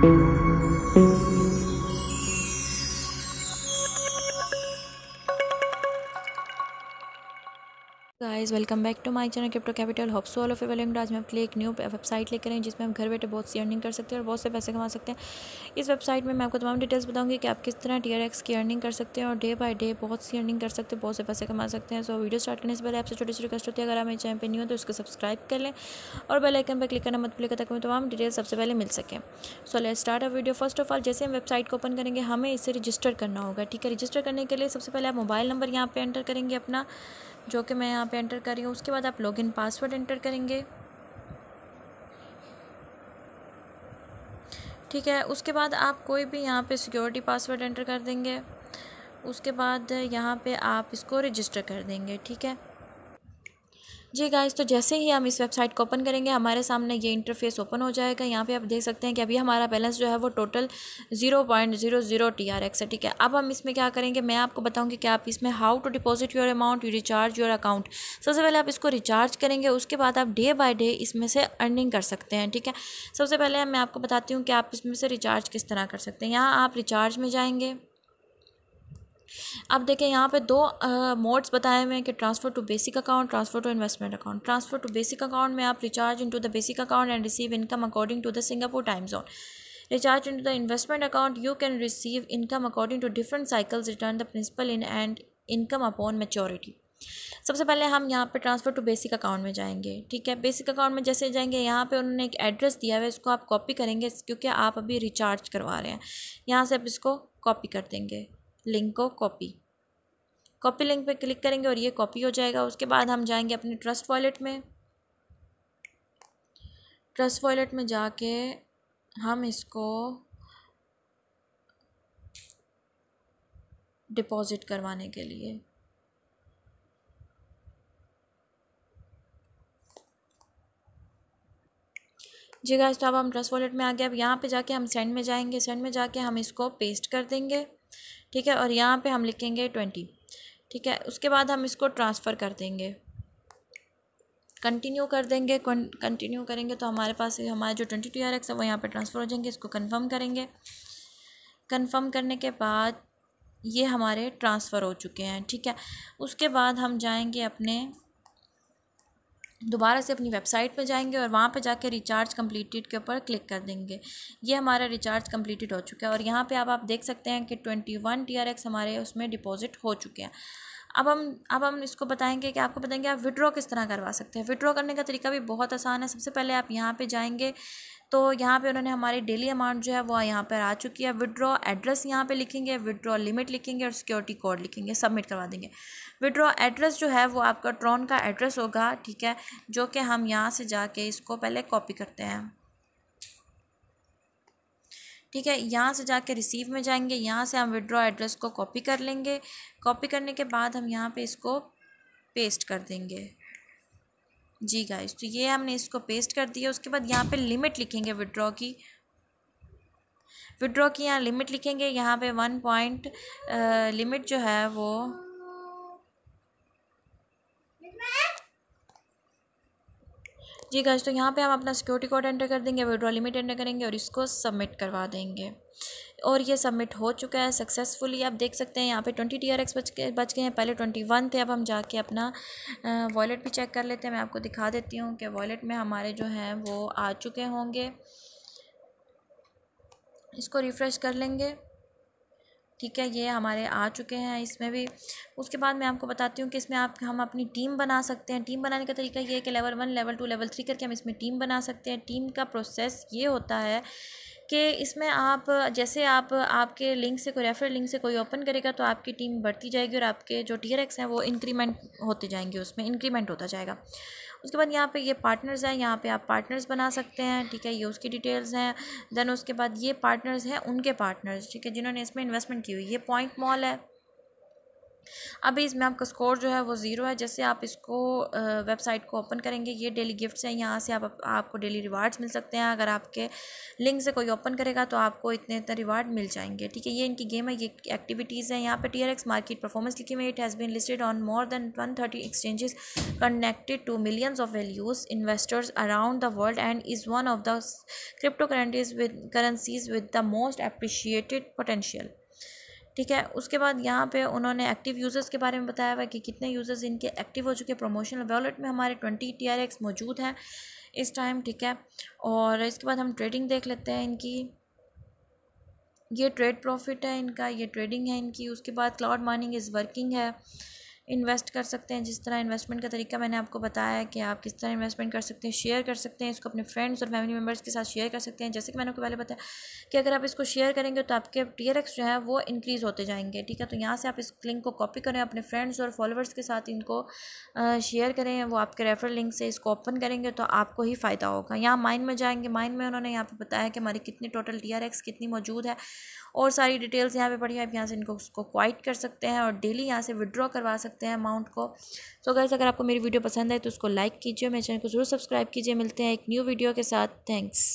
thank you guys welcome back to my channel crypto capital hopes all of एवल आज मैं आपके लिए एक न्यू वेबसाइट लेकर आई जिसमें हम घर बैठे बहुत सी अर्निंग कर सकते हैं और बहुत से पैसे कमा सकते हैं इस वेबसाइट में मैं आपको तमाम डिटेल्स बताऊंगी कि आप किस तरह टी की अर्निंग कर सकते हैं और डे बाय डे बहुत सी अर्निंग कर सकते हैं बहुत से पैसे कमा सकते हैं सो वीडियो स्टार्ट करने से पहले आपसे छोटी छोटी कस्ट होती है अगर हमें चैनल पर न्यू हो तो उसको सब्सक्राइब कर लें और बेलाइकन पर क्लिक करना मत भूलिएगा ताकि तमाम डिटेल्स सबसे पहले मिल सकें so let start a video first of all जैसे हम वेबसाइट को ओपन करेंगे हमें इसे रजिस्टर करना होगा ठीक है रजिस्टर करने के लिए सबसे पहले आप मोबाइल नंबर यहाँ पर एंटर करेंगे अपना जो कि मैं यहाँ पे एंटर कर रही हूँ उसके बाद आप लॉगिन पासवर्ड एंटर करेंगे ठीक है उसके बाद आप कोई भी यहाँ पे सिक्योरिटी पासवर्ड एंटर कर देंगे उसके बाद यहाँ पे आप इसको रजिस्टर कर देंगे ठीक है जी गाइस तो जैसे ही हम इस वेबसाइट को ओपन करेंगे हमारे सामने ये इंटरफेस ओपन हो जाएगा यहाँ पे आप देख सकते हैं कि अभी हमारा बैलेंस जो है वो total zero point zero zero T R X है ठीक है अब हम इसमें क्या करेंगे मैं आपको बताऊँगी कि आप इसमें how to deposit your amount you recharge your account सबसे पहले आप इसको रिचार्ज करेंगे उसके बाद आप डे बाई डे इसमें से अर्निंग कर सकते हैं ठीक है सबसे पहले मैं आपको बताती हूँ कि आप इसमें से रिचार्ज किस तरह कर सकते हैं यहाँ आप रिचार्ज में जाएंगे अब देखें यहाँ पे दो मोड्स बताए हुए हैं कि transfer to basic account transfer to investment account transfer to basic account में आप recharge into the basic account and receive income according to the Singapore time zone recharge into the investment account you can receive income according to different cycles return the principal in and income upon maturity सबसे पहले हम यहाँ पे transfer to basic account में जाएंगे ठीक है basic account में जैसे जाएंगे यहाँ पे उन्होंने एक एड्रेस दिया हुआ है इसको आप कॉपी करेंगे क्योंकि आप अभी रिचार्ज करवा रहे हैं यहाँ से आप इसको कॉपी कर देंगे लिंक को कॉपी कॉपी लिंक पे क्लिक करेंगे और ये कॉपी हो जाएगा उसके बाद हम जाएंगे अपने ट्रस्ट वॉलेट में ट्रस्ट वॉलेट में जाके हम इसको डिपॉज़िट करवाने के लिए जी गाइस तो अब हम ट्रस्ट वॉलेट में आ गए अब यहाँ पे जाके हम सेंड में जाएंगे सेंड में जाके हम इसको पेस्ट कर देंगे ठीक है और यहाँ पे हम लिखेंगे ट्वेंटी ठीक है उसके बाद हम इसको ट्रांसफ़र कर देंगे कंटिन्यू कर देंगे कंटिन्यू करेंगे तो हमारे पास हमारे जो ट्वेंटी टू आर एक्स है वो यहाँ पर ट्रांसफ़र हो जाएंगे इसको कन्फर्म करेंगे कन्फर्म करने के बाद ये हमारे ट्रांसफ़र हो चुके हैं ठीक है उसके बाद हम जाएंगे अपने दोबारा से अपनी वेबसाइट पर जाएंगे और वहाँ पर जाकर रिचार्ज कंप्लीटेड के ऊपर क्लिक कर देंगे ये हमारा रिचार्ज कंप्लीटेड हो चुका है और यहाँ पे आप आप देख सकते हैं कि twenty one T R X हमारे उसमें डिपॉजिट हो चुके हैं अब हम अब हम इसको बताएंगे कि आपको बताएंगे आप विड्रॉ किस तरह करवा सकते हैं विड्रॉ करने का तरीका भी बहुत आसान है सबसे पहले आप यहाँ पे जाएंगे तो यहाँ पे उन्होंने हमारी डेली अमाउंट जो है वो यहाँ पर आ चुकी है विड्रॉ एड्रेस यहाँ पे लिखेंगे विड्रॉ लिमिट लिखेंगे और सिक्योरिटी कोड लिखेंगे सबमिट करवा देंगे विड्रॉ एड्रेस जो है वो आपका ट्रॉन का एड्रेस होगा ठीक है जो कि हम यहाँ से जाके इसको पहले कॉपी करते हैं ठीक है यहाँ से जाके रिसीव में जाएंगे यहाँ से हम विड्रॉ एड्रेस को कॉपी कर लेंगे कॉपी करने के बाद हम यहाँ पे इसको पेस्ट कर देंगे जी गाइस तो ये हमने इसको पेस्ट कर दिया उसके बाद यहाँ पे लिमिट लिखेंगे विड्रॉ की विड्रॉ की यहाँ लिमिट लिखेंगे यहाँ पे वन पॉइंट लिमिट जो है वो जी गाइज तो यहाँ पे हम अपना सिक्योरिटी कोड एंटर कर देंगे विड्रॉ लिमिट एंटर करेंगे और इसको सबमिट करवा देंगे और ये सबमिट हो चुका है सक्सेसफुली आप देख सकते हैं यहाँ पे ट्वेंटी टी आर एक्स बच के बच गए हैं पहले ट्वेंटी वन थे अब हम जाके अपना वॉलेट भी चेक कर लेते हैं मैं आपको दिखा देती हूँ कि वॉलेट में हमारे जो हैं वो आ चुके होंगे इसको रिफ़्रेश कर लेंगे ठीक है ये हमारे आ चुके हैं इसमें भी उसके बाद मैं आपको बताती हूँ कि इसमें आप हम अपनी टीम बना सकते हैं टीम बनाने का तरीका ये है कि level one level two level three करके हम इसमें टीम बना सकते हैं टीम का प्रोसेस ये होता है कि इसमें आप जैसे आप आपके लिंक से कोई रेफर लिंक से कोई ओपन करेगा तो आपकी टीम बढ़ती जाएगी और आपके जो टी हैं वो इंक्रीमेंट होते जाएंगे उसमें इंक्रीमेंट होता जाएगा उसके बाद यहाँ पे ये पार्टनर्स हैं यहाँ पे आप पार्टनर्स बना सकते हैं ठीक है ये उसकी डिटेल्स हैं देन उसके बाद ये पार्टनर्स हैं उनके पार्टनर्स ठीक है जिन्होंने इसमें इन्वेस्टमेंट की हुई ये पॉइंट मॉल है अभी इसमें आपका स्कोर जो है वो ज़ीरो है जैसे आप इसको वेबसाइट को ओपन करेंगे ये डेली गिफ्ट्स हैं यहाँ से आप आपको डेली रिवार्ड्स मिल सकते हैं अगर आपके लिंक से कोई ओपन करेगा तो आपको इतने इतने रिवार्ड मिल जाएंगे ठीक है ये इनकी गेम है ये एक्टिविटीज़ हैं यहाँ पर टी मार्केट परफॉर्मेंस लिखी हुई it has been listed on more than one thirty exchanges connected to millions of values investors around the world and is one of the crypto currencies with currencies with the most appreciated potential ठीक है उसके बाद यहाँ पे उन्होंने active users के बारे में बताया हुआ है कि कितने यूज़र्स इनके एक्टिव हो चुके हैं प्रमोशनल वॉलेट में हमारे ट्वेंटी टी आर एक्स मौजूद हैं इस टाइम ठीक है और इसके बाद हम ट्रेडिंग देख लेते हैं इनकी ये ट्रेड प्रॉफिट है इनका ये ट्रेडिंग है इनकी उसके बाद क्लाउड माइनिंग इज़ वर्किंग है इन्वेस्ट कर सकते हैं जिस तरह इन्वेस्टमेंट का तरीका मैंने आपको बताया है कि आप किस तरह इन्वेस्टमेंट कर सकते हैं शेयर कर सकते हैं इसको अपने फ्रेंड्स और फैमिली मेम्बर्स के साथ शेयर कर सकते हैं जैसे कि मैंने आपको पहले बताया कि अगर आप इसको शेयर करेंगे तो आपके टी जो है वो इंक्रीज़ होते जाएंगे ठीक है तो यहाँ से आप इस लिंक को कॉपी करें अपने फ्रेंड्स और फॉलोअर्स के साथ इनको शेयर करें वो आपके रेफरल लिंक से इसको ओपन करेंगे तो आपको ही फ़ायदा होगा यहाँ माइन में जाएंगे माइन में उन्होंने यहाँ पर बताया कि हमारी कितनी टोटल टी कितनी मौजूद है और सारी डिटेल्स यहाँ पर पढ़ी है आप यहाँ से इनको उसको क्वाइट कर सकते हैं और डेली यहाँ से विड्रॉ करवा सकते सकते हैं अमाउंट को सो गैस अगर आपको मेरी वीडियो पसंद आए तो उसको लाइक कीजिए मेरे चैनल को जरूर सब्सक्राइब कीजिए मिलते हैं एक न्यू वीडियो के साथ थैंक्स